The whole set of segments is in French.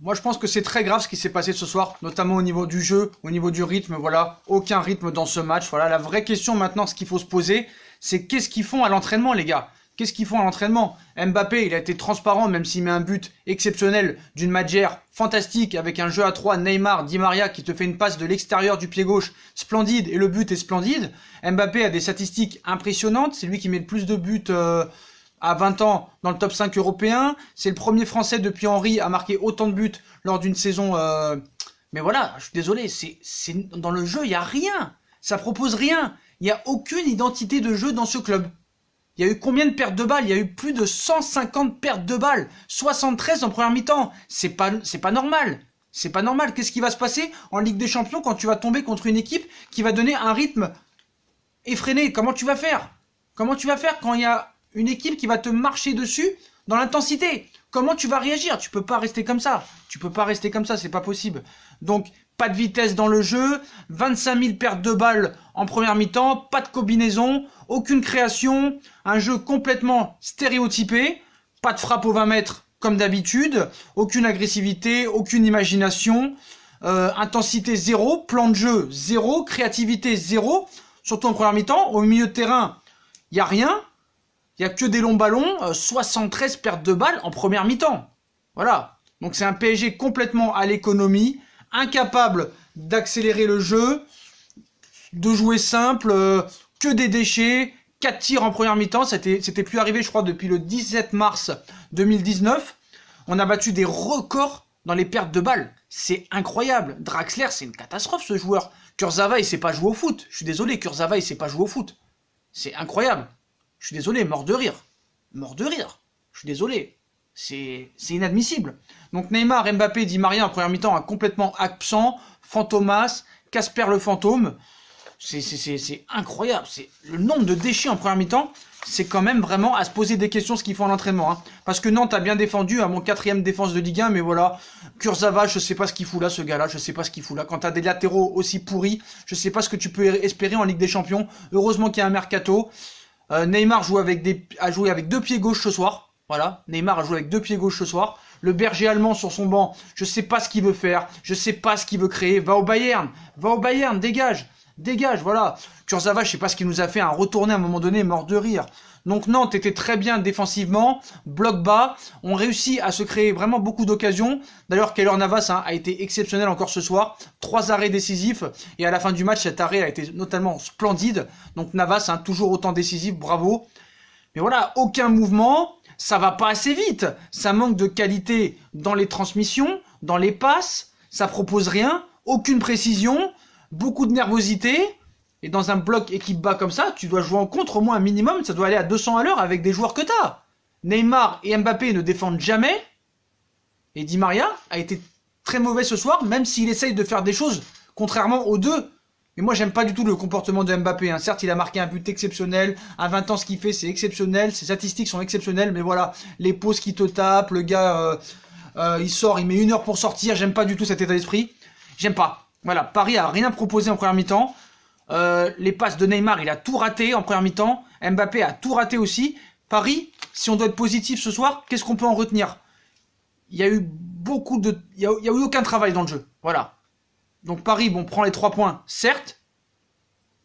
Moi, je pense que c'est très grave ce qui s'est passé ce soir, notamment au niveau du jeu, au niveau du rythme. Voilà, aucun rythme dans ce match. Voilà, la vraie question maintenant, ce qu'il faut se poser, c'est qu'est-ce qu'ils font à l'entraînement, les gars Qu'est-ce qu'ils font à l'entraînement Mbappé, il a été transparent, même s'il met un but exceptionnel d'une manière fantastique, avec un jeu à trois, Neymar, Di Maria, qui te fait une passe de l'extérieur du pied gauche, splendide, et le but est splendide. Mbappé a des statistiques impressionnantes, c'est lui qui met le plus de buts... Euh, à 20 ans dans le top 5 européen. C'est le premier Français depuis Henri à marquer autant de buts lors d'une saison. Euh, mais voilà, je suis désolé, c'est, dans le jeu, il n'y a rien. Ça propose rien. Il n'y a aucune identité de jeu dans ce club. Il y a eu combien de pertes de balles Il y a eu plus de 150 pertes de balles. 73 en première mi-temps. c'est pas normal. C'est pas normal. Qu'est-ce qui va se passer en Ligue des Champions quand tu vas tomber contre une équipe qui va donner un rythme effréné Comment tu vas faire Comment tu vas faire quand il y a une équipe qui va te marcher dessus dans l'intensité. Comment tu vas réagir Tu peux pas rester comme ça. Tu peux pas rester comme ça, c'est pas possible. Donc pas de vitesse dans le jeu, 25 000 pertes de balles en première mi-temps, pas de combinaison, aucune création, un jeu complètement stéréotypé, pas de frappe au 20 mètres comme d'habitude, aucune agressivité, aucune imagination, euh, intensité zéro, plan de jeu zéro, créativité zéro, surtout en première mi-temps, au milieu de terrain, il n'y a rien, il n'y a que des longs ballons, 73 euh, pertes de balles en première mi-temps. Voilà. Donc c'est un PSG complètement à l'économie, incapable d'accélérer le jeu, de jouer simple, euh, que des déchets, 4 tirs en première mi-temps, c'était plus arrivé je crois depuis le 17 mars 2019. On a battu des records dans les pertes de balles. C'est incroyable. Draxler, c'est une catastrophe ce joueur. Kurzava, il sait pas jouer au foot. Je suis désolé, Kurzava il sait pas jouer au foot. C'est incroyable je suis désolé, mort de rire. Mort de rire. Je suis désolé. C'est inadmissible. Donc Neymar, Mbappé, dit Maria en première mi-temps, complètement absent. Fantomas, Casper le fantôme. C'est incroyable. C'est Le nombre de déchets en première mi-temps, c'est quand même vraiment à se poser des questions ce qu'ils font en entraînement. Hein. Parce que Nantes a bien défendu à mon quatrième défense de Ligue 1, mais voilà. Kurzawa, je sais pas ce qu'il fout là, ce gars-là, je sais pas ce qu'il fout là. Quand t'as des latéraux aussi pourris, je sais pas ce que tu peux espérer en Ligue des Champions. Heureusement qu'il y a un mercato. Euh, Neymar joue avec des, a joué avec deux pieds gauche ce soir. Voilà, Neymar a joué avec deux pieds gauche ce soir. Le berger allemand sur son banc, je sais pas ce qu'il veut faire, je sais pas ce qu'il veut créer. Va au Bayern, va au Bayern, dégage, dégage, voilà. Kurzawa, je sais pas ce qu'il nous a fait, un retourné à un moment donné, mort de rire. Donc Nantes était très bien défensivement, bloc bas, on réussit à se créer vraiment beaucoup d'occasions. D'ailleurs, Keller Navas hein, a été exceptionnel encore ce soir, trois arrêts décisifs et à la fin du match, cet arrêt a été notamment splendide. Donc Navas hein, toujours autant décisif, bravo. Mais voilà, aucun mouvement, ça va pas assez vite, ça manque de qualité dans les transmissions, dans les passes, ça propose rien, aucune précision, beaucoup de nervosité. Et dans un bloc équipe bas comme ça, tu dois jouer en contre au moins un minimum, ça doit aller à 200 à l'heure avec des joueurs que tu as. Neymar et Mbappé ne défendent jamais. Et Di Maria a été très mauvais ce soir, même s'il essaye de faire des choses, contrairement aux deux. Mais moi, j'aime pas du tout le comportement de Mbappé. Hein. Certes, il a marqué un but exceptionnel. À 20 ans, ce qu'il fait, c'est exceptionnel. Ses statistiques sont exceptionnelles. Mais voilà, les pauses qui te tapent, le gars, euh, euh, il sort, il met une heure pour sortir. J'aime pas du tout cet état d'esprit. J'aime pas. Voilà, Paris a rien proposé en première mi-temps. Euh, les passes de Neymar, il a tout raté en première mi-temps. Mbappé a tout raté aussi. Paris, si on doit être positif ce soir, qu'est-ce qu'on peut en retenir Il y a eu beaucoup de. Il n'y a, eu aucun travail dans le jeu. Voilà. Donc Paris, bon, prend les trois points, certes.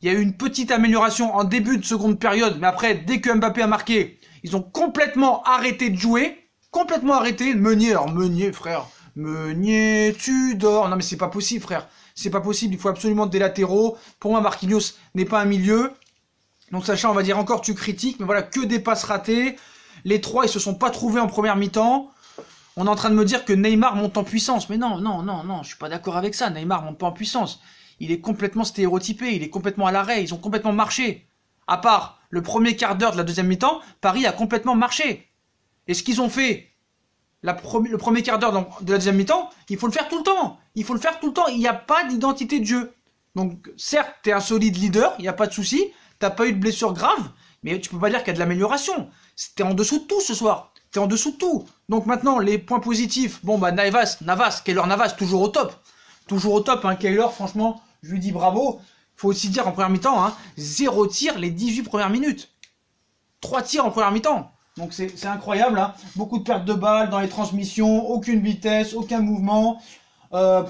Il y a eu une petite amélioration en début de seconde période, mais après, dès que Mbappé a marqué, ils ont complètement arrêté de jouer. Complètement arrêté. Meunier, Meunier, frère. Meunier, tu dors. Non, mais c'est pas possible, frère c'est pas possible, il faut absolument des latéraux. Pour moi, Marquinhos n'est pas un milieu. Donc Sacha, on va dire encore tu critiques, mais voilà, que des passes ratées. Les trois, ils se sont pas trouvés en première mi-temps. On est en train de me dire que Neymar monte en puissance. Mais non, non, non, non, je suis pas d'accord avec ça. Neymar monte pas en puissance. Il est complètement stéréotypé, il est complètement à l'arrêt, ils ont complètement marché. À part le premier quart d'heure de la deuxième mi-temps, Paris a complètement marché. Et ce qu'ils ont fait, le premier quart d'heure de la deuxième mi-temps, il faut le faire tout le temps. Il faut le faire tout le temps. Il n'y a pas d'identité de jeu. Donc, certes, tu es un solide leader, il n'y a pas de souci. T'as pas eu de blessure grave, mais tu peux pas dire qu'il y a de l'amélioration. es en dessous de tout ce soir. Tu es en dessous de tout. Donc maintenant, les points positifs, bon bah Navas, Navas, Kaylor Navas, toujours au top. Toujours au top, hein. Kaylor, franchement, je lui dis bravo. Faut aussi dire en première mi-temps, hein, zéro tir les 18 premières minutes. Trois tirs en première mi-temps. Donc c'est incroyable, hein. beaucoup de pertes de balles dans les transmissions, aucune vitesse, aucun mouvement. Euh,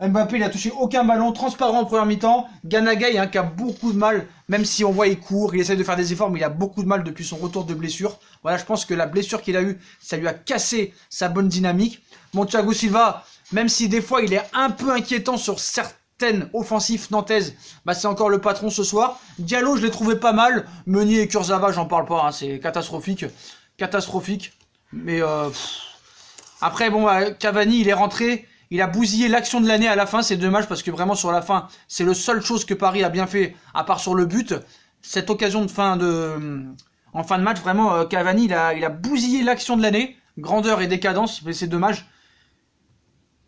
Mbappé, il a touché aucun ballon, transparent en première mi-temps. Ganagay, hein, qui a beaucoup de mal, même si on voit il court, il essaie de faire des efforts, mais il a beaucoup de mal depuis son retour de blessure. Voilà, je pense que la blessure qu'il a eue, ça lui a cassé sa bonne dynamique. Mon Thiago Silva, même si des fois il est un peu inquiétant sur certains Ten, offensif nantaise, bah, c'est encore le patron ce soir. Diallo, je l'ai trouvé pas mal. Meunier et Kurzawa, j'en parle pas, hein, c'est catastrophique. Catastrophique. Mais euh, après, bon, bah, Cavani, il est rentré. Il a bousillé l'action de l'année à la fin, c'est dommage parce que vraiment sur la fin, c'est le seule chose que Paris a bien fait, à part sur le but. Cette occasion de fin de, en fin de match, vraiment, euh, Cavani, il a, il a bousillé l'action de l'année. Grandeur et décadence, mais c'est dommage.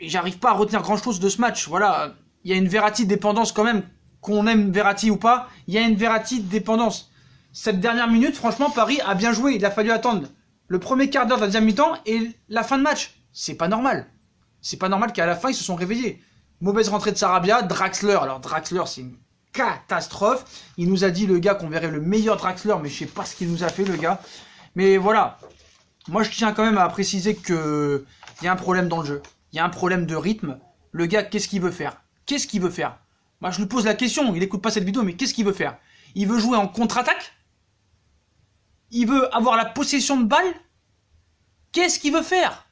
Et j'arrive pas à retenir grand chose de ce match. Voilà, il y a une Verratti dépendance quand même, qu'on aime Verratti ou pas, il y a une Verratti dépendance. Cette dernière minute, franchement, Paris a bien joué. Il a fallu attendre le premier quart d'heure de la deuxième mi-temps et la fin de match. C'est pas normal. C'est pas normal qu'à la fin, ils se sont réveillés. Mauvaise rentrée de Sarabia, Draxler. Alors, Draxler, c'est une catastrophe. Il nous a dit, le gars, qu'on verrait le meilleur Draxler, mais je sais pas ce qu'il nous a fait, le gars. Mais voilà. Moi, je tiens quand même à préciser qu'il y a un problème dans le jeu. Il y a un problème de rythme. Le gars, qu'est-ce qu'il veut faire Qu'est-ce qu'il veut faire Moi, je lui pose la question, il n'écoute pas cette vidéo, mais qu'est-ce qu'il veut faire Il veut jouer en contre-attaque Il veut avoir la possession de balle Qu'est-ce qu'il veut faire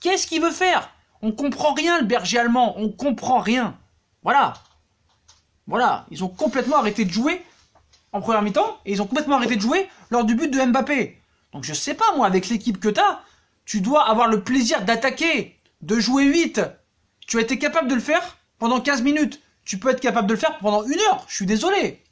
Qu'est-ce qu'il veut faire On comprend rien, le berger allemand, on comprend rien. Voilà. Voilà, ils ont complètement arrêté de jouer en première mi-temps et ils ont complètement arrêté de jouer lors du but de Mbappé. Donc je sais pas, moi, avec l'équipe que tu as, tu dois avoir le plaisir d'attaquer, de jouer 8. Tu as été capable de le faire pendant 15 minutes, tu peux être capable de le faire pendant une heure. Je suis désolé.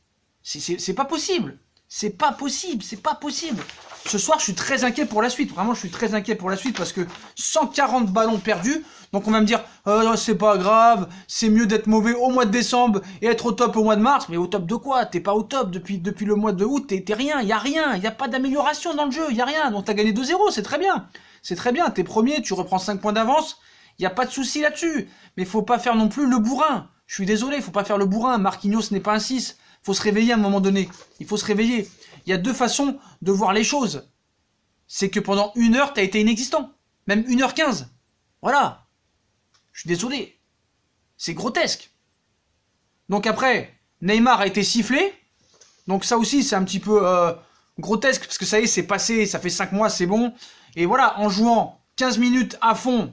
C'est pas possible. C'est pas possible. C'est pas possible. Ce soir, je suis très inquiet pour la suite. Vraiment, je suis très inquiet pour la suite parce que 140 ballons perdus. Donc, on va me dire, euh, c'est pas grave, c'est mieux d'être mauvais au mois de décembre et être au top au mois de mars. Mais au top de quoi T'es pas au top depuis, depuis le mois de août. T'es rien. Y a rien. Y a pas d'amélioration dans le jeu. Y a rien. Donc, t'as gagné 2-0. C'est très bien. C'est très bien. T'es premier. Tu reprends 5 points d'avance. Il n'y a pas de souci là-dessus. Mais il faut pas faire non plus le bourrin. Je suis désolé, il faut pas faire le bourrin. Marquinhos n'est pas un 6. Faut se réveiller à un moment donné. Il faut se réveiller. Il y a deux façons de voir les choses. C'est que pendant une heure, tu as été inexistant. Même une heure quinze. Voilà. Je suis désolé. C'est grotesque. Donc après, Neymar a été sifflé. Donc ça aussi, c'est un petit peu euh, grotesque parce que ça y est, c'est passé, ça fait 5 mois, c'est bon. Et voilà, en jouant 15 minutes à fond,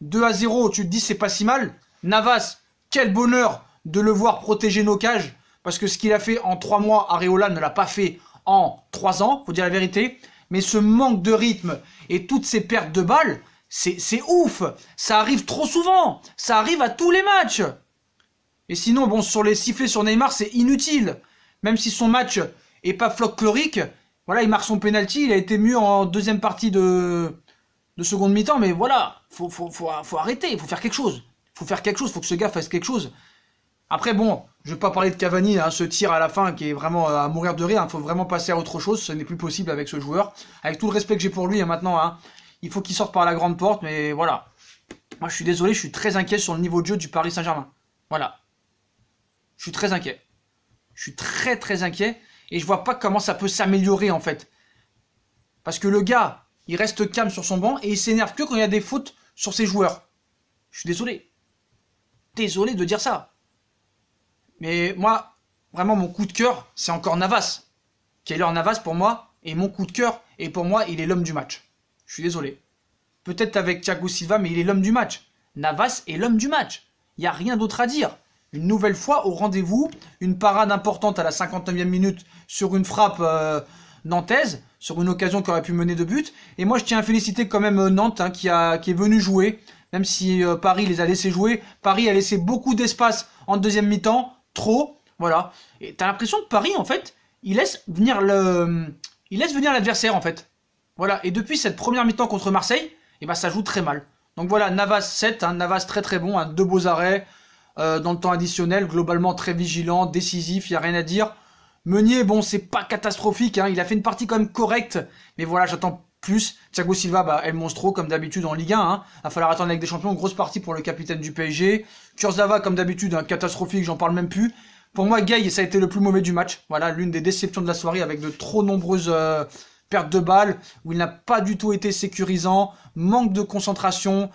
2 à 0, tu te dis c'est pas si mal. Navas, quel bonheur de le voir protéger nos cages, parce que ce qu'il a fait en 3 mois, Areola ne l'a pas fait en 3 ans, faut dire la vérité. Mais ce manque de rythme et toutes ces pertes de balles, c'est ouf Ça arrive trop souvent Ça arrive à tous les matchs Et sinon, bon, sur les sifflets sur Neymar, c'est inutile. Même si son match est pas floc voilà, il marque son penalty, il a été mieux en deuxième partie de, de seconde mi-temps, mais voilà, faut, faut, arrêter, il faut faire quelque chose. faut faire quelque chose, faut que ce gars fasse quelque chose. Après, bon, je vais pas parler de Cavani, hein, ce tir à la fin qui est vraiment à mourir de rire, hein, faut vraiment passer à autre chose, ce n'est plus possible avec ce joueur. Avec tout le respect que j'ai pour lui hein, maintenant, hein, il faut qu'il sorte par la grande porte, mais voilà. Moi, je suis désolé, je suis très inquiet sur le niveau de jeu du Paris Saint-Germain. Voilà. Je suis très inquiet. Je suis très très inquiet, et je vois pas comment ça peut s'améliorer en fait. Parce que le gars, il reste calme sur son banc et il s'énerve que quand il y a des fautes sur ses joueurs. Je suis désolé. Désolé de dire ça. Mais moi, vraiment, mon coup de cœur, c'est encore Navas. Keller Navas, pour moi, et mon coup de cœur et pour moi, il est l'homme du match. Je suis désolé. Peut-être avec Thiago Silva, mais il est l'homme du match. Navas est l'homme du match. Il n'y a rien d'autre à dire. Une nouvelle fois au rendez-vous, une parade importante à la 59e minute sur une frappe. Euh, nantaise sur une occasion qui aurait pu mener de but. Et moi, je tiens à féliciter quand même euh, Nantes hein, qui, qui est venu jouer, même si euh, Paris les a laissés jouer. Paris a laissé beaucoup d'espace en deuxième mi-temps, trop. Voilà. Et t'as l'impression que Paris, en fait, il laisse venir le, il laisse venir l'adversaire, en fait. Voilà. Et depuis cette première mi-temps contre Marseille, eh ben, ça joue très mal. Donc voilà, Navas 7, un hein, Navas très très bon, hein, deux beaux arrêts euh, dans le temps additionnel, globalement très vigilant, décisif, il n'y a rien à dire. Meunier, bon, c'est pas catastrophique, hein. il a fait une partie quand même correcte, mais voilà, j'attends plus. Thiago Silva, bah, El Monstro, comme d'habitude en Ligue 1. Hein. Va falloir attendre avec des champions. Grosse partie pour le capitaine du PSG. Kurzava, comme d'habitude, hein, catastrophique, j'en parle même plus. Pour moi, Gay, ça a été le plus mauvais du match. Voilà, l'une des déceptions de la soirée avec de trop nombreuses euh, pertes de balles, où il n'a pas du tout été sécurisant, manque de concentration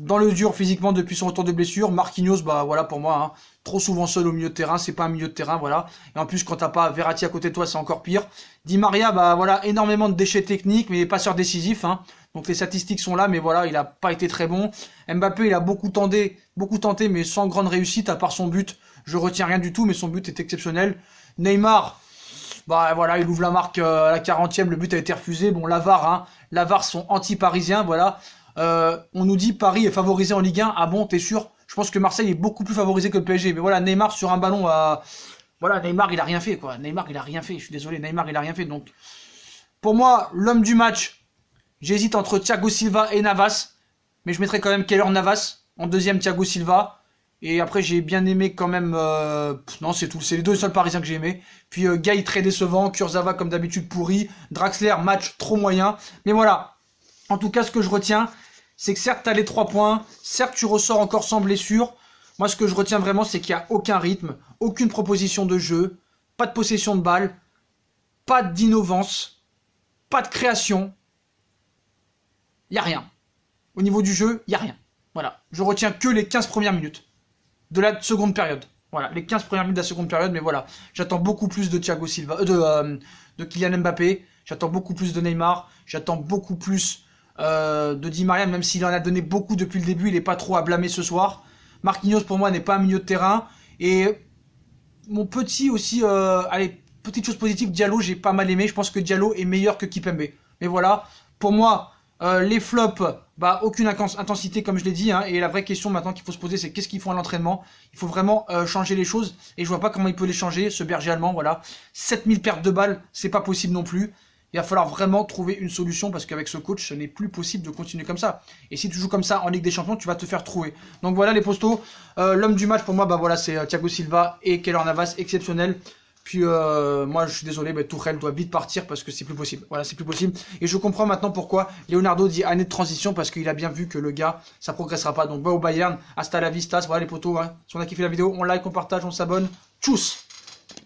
dans le dur physiquement depuis son retour de blessure. Marquinhos, bah voilà pour moi, hein, trop souvent seul au milieu de terrain, c'est pas un milieu de terrain, voilà. Et en plus, quand t'as pas Verratti à côté de toi, c'est encore pire. Di Maria, bah voilà, énormément de déchets techniques, mais passeur décisif. Hein. Donc les statistiques sont là, mais voilà, il a pas été très bon. Mbappé, il a beaucoup tenté, beaucoup tenté, mais sans grande réussite à part son but. Je retiens rien du tout, mais son but est exceptionnel. Neymar, bah voilà, il ouvre la marque euh, à la 40e, le but a été refusé. Bon, Lavar, hein, sont anti-parisiens, voilà. Euh, on nous dit Paris est favorisé en Ligue 1. Ah bon, t'es sûr Je pense que Marseille est beaucoup plus favorisé que le PSG. Mais voilà, Neymar sur un ballon à. Voilà, Neymar, il a rien fait, quoi. Neymar, il a rien fait. Je suis désolé, Neymar, il a rien fait. Donc, pour moi, l'homme du match, j'hésite entre Thiago Silva et Navas. Mais je mettrai quand même Keller Navas en deuxième, Thiago Silva. Et après, j'ai bien aimé quand même. Euh, non, c'est tout. C'est les deux seuls Parisiens que j'ai aimés. Puis euh, Guy très décevant, Kurzawa comme d'habitude pourri, Draxler match trop moyen. Mais voilà, en tout cas, ce que je retiens, c'est que certes, tu as les trois points, certes, tu ressors encore sans blessure. Moi, ce que je retiens vraiment, c'est qu'il n'y a aucun rythme, aucune proposition de jeu, pas de possession de balle, pas d'innovance, pas de création. Il n'y a rien. Au niveau du jeu, il n'y a rien. Voilà. Je retiens que les 15 premières minutes de la seconde période. Voilà, les 15 premières minutes de la seconde période, mais voilà. J'attends beaucoup plus de Thiago Silva, euh, de, euh, de Kylian Mbappé, j'attends beaucoup plus de Neymar, j'attends beaucoup plus euh, de Di Maria, même s'il en a donné beaucoup depuis le début, il n'est pas trop à blâmer ce soir. Marquinhos, pour moi, n'est pas un milieu de terrain. Et mon petit aussi, euh, allez, petite chose positive, Diallo, j'ai pas mal aimé. Je pense que Diallo est meilleur que Kipembe. Mais voilà, pour moi, euh, les flops, bah, aucune intensité, comme je l'ai dit. Hein. et la vraie question maintenant qu'il faut se poser, c'est qu'est-ce qu'ils font à l'entraînement Il faut vraiment changer les choses. Et je vois pas comment il peut les changer, ce berger allemand. Voilà, 7000 pertes de balles, c'est pas possible non plus. Il va falloir vraiment trouver une solution parce qu'avec ce coach, ce n'est plus possible de continuer comme ça. Et si tu joues comme ça en Ligue des Champions, tu vas te faire trouver. Donc voilà les postos. Euh, l'homme du match pour moi, bah voilà, c'est euh, Thiago Silva et Keller Navas, exceptionnel. Puis euh, moi, je suis désolé, mais Tourelle doit vite partir parce que c'est plus possible. Voilà, c'est plus possible. Et je comprends maintenant pourquoi Leonardo dit année de transition parce qu'il a bien vu que le gars, ça progressera pas. Donc va au Bayern, hasta la vista. Voilà les potos. Hein. Si on a kiffé la vidéo, on like, on partage, on s'abonne. Tchuss